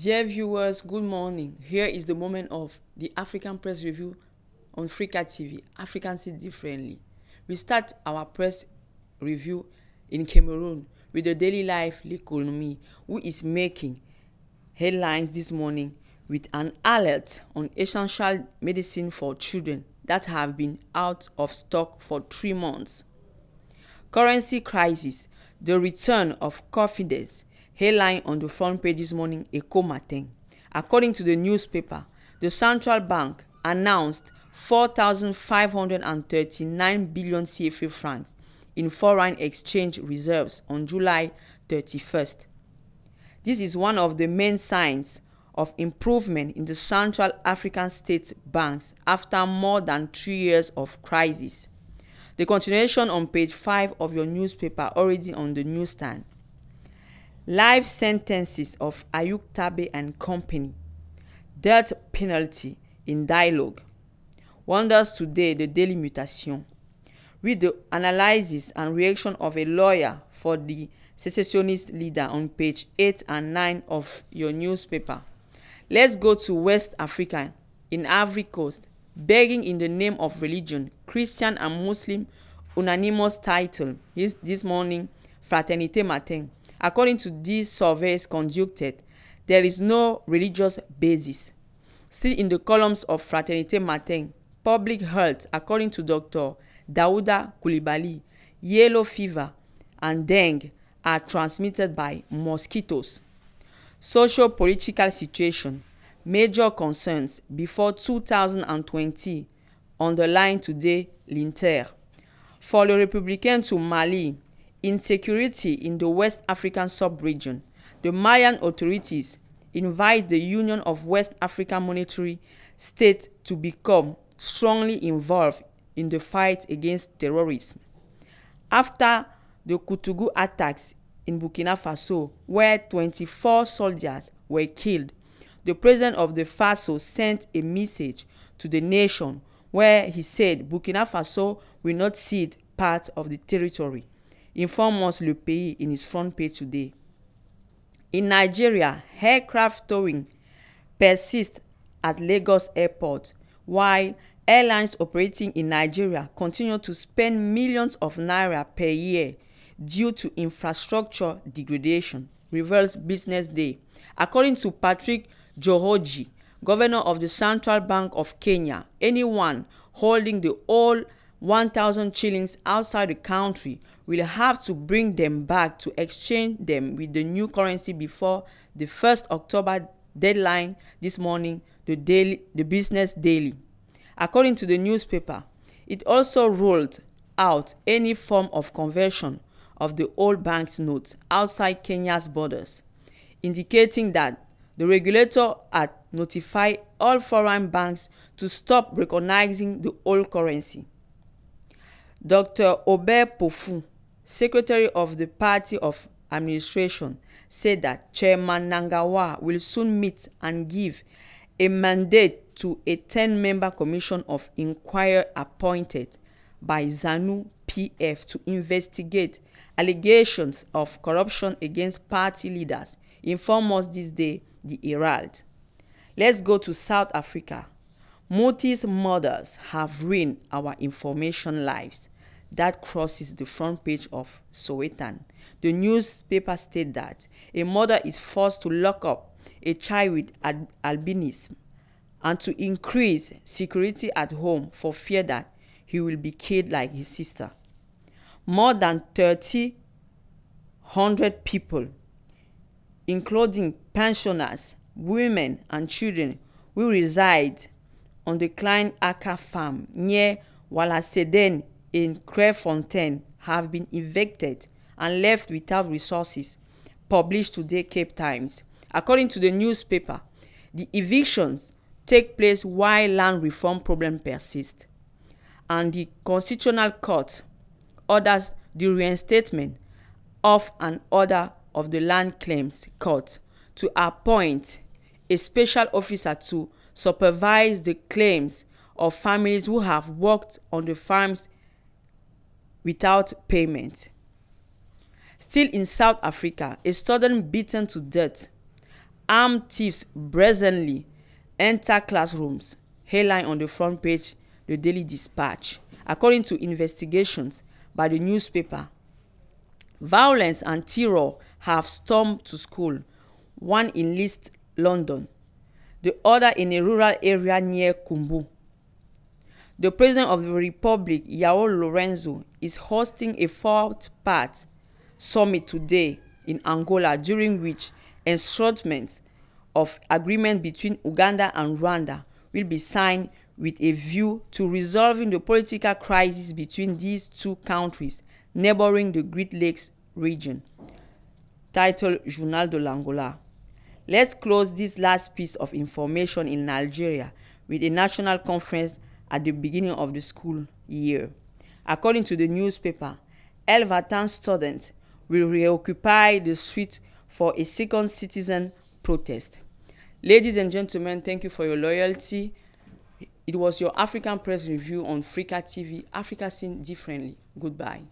Dear viewers, good morning. Here is the moment of the African Press Review on Freeka TV. African City differently. We start our press review in Cameroon with the daily life L'Economie, who is making headlines this morning with an alert on essential medicine for children that have been out of stock for three months. Currency crisis, the return of confidence headline on the front page this morning Eco Matin. According to the newspaper, the central bank announced 4,539 billion CFA francs in foreign exchange reserves on July 31st. This is one of the main signs of improvement in the Central African state banks after more than three years of crisis. The continuation on page 5 of your newspaper already on the newsstand life sentences of Ayuk Tabe and company, death penalty in dialogue, wonders today the daily mutation, with the analysis and reaction of a lawyer for the secessionist leader on page 8 and 9 of your newspaper. Let's go to West Africa in Ivory Coast, begging in the name of religion, Christian and Muslim unanimous title this, this morning, Fraternité Matin. According to these surveys conducted, there is no religious basis. See in the columns of Fraternité Matin, public health according to Dr. Dauda Koulibaly, yellow fever and dengue are transmitted by mosquitoes. Socio-political situation, major concerns before 2020, underlined today l'Inter. For the Republicans to Mali, insecurity in the West African sub-region, the Mayan authorities invite the Union of West African Monetary States to become strongly involved in the fight against terrorism. After the Kutugu attacks in Burkina Faso, where 24 soldiers were killed, the president of the Faso sent a message to the nation where he said Burkina Faso will not cede part of the territory inform us Le Pays in its front page today. In Nigeria, aircraft towing persists at Lagos Airport while airlines operating in Nigeria continue to spend millions of naira per year due to infrastructure degradation, reveals Business Day. According to Patrick Johoji, governor of the Central Bank of Kenya, anyone holding the whole 1,000 shillings outside the country will have to bring them back to exchange them with the new currency before the 1st October deadline this morning, the, daily, the Business Daily. According to the newspaper, it also ruled out any form of conversion of the old banknotes outside Kenya's borders, indicating that the regulator had notified all foreign banks to stop recognizing the old currency. dr obey pofu secretary of the party of administration said that chairman nangawa will soon meet and give a mandate to a 10-member commission of inquiry appointed by zanu pf to investigate allegations of corruption against party leaders inform us this day the herald let's go to south africa Motis murders have ruined our information lives that crosses the front page of Sowetan. The newspaper states that a mother is forced to lock up a child with al albinism and to increase security at home for fear that he will be killed like his sister. More than 3,000 people, including pensioners, women, and children, will reside on the Klein Aka farm near Walaseden in Clairefontaine have been evicted and left without resources, published today Cape Times. According to the newspaper, the evictions take place while land reform problem persist, and the Constitutional Court orders the reinstatement of an order of the Land Claims Court to appoint a special officer to supervise the claims of families who have worked on the farms without payment. Still in South Africa, a student beaten to death. Armed thieves brazenly enter classrooms. Headline on the front page, the Daily Dispatch. According to investigations by the newspaper, violence and terror have stormed to school, one in East London, the other in a rural area near Kumbu. The President of the Republic, Yao Lorenzo, is hosting a fourth-part summit today in Angola during which enshroudment of agreement between Uganda and Rwanda will be signed with a view to resolving the political crisis between these two countries neighboring the Great Lakes region. Title Journal de l'Angola. Let's close this last piece of information in Nigeria with a national conference at the beginning of the school year. According to the newspaper, Elvatan students will reoccupy the street for a second citizen protest. Ladies and gentlemen, thank you for your loyalty. It was your African Press Review on Frika TV, Africa Seen Differently. Goodbye.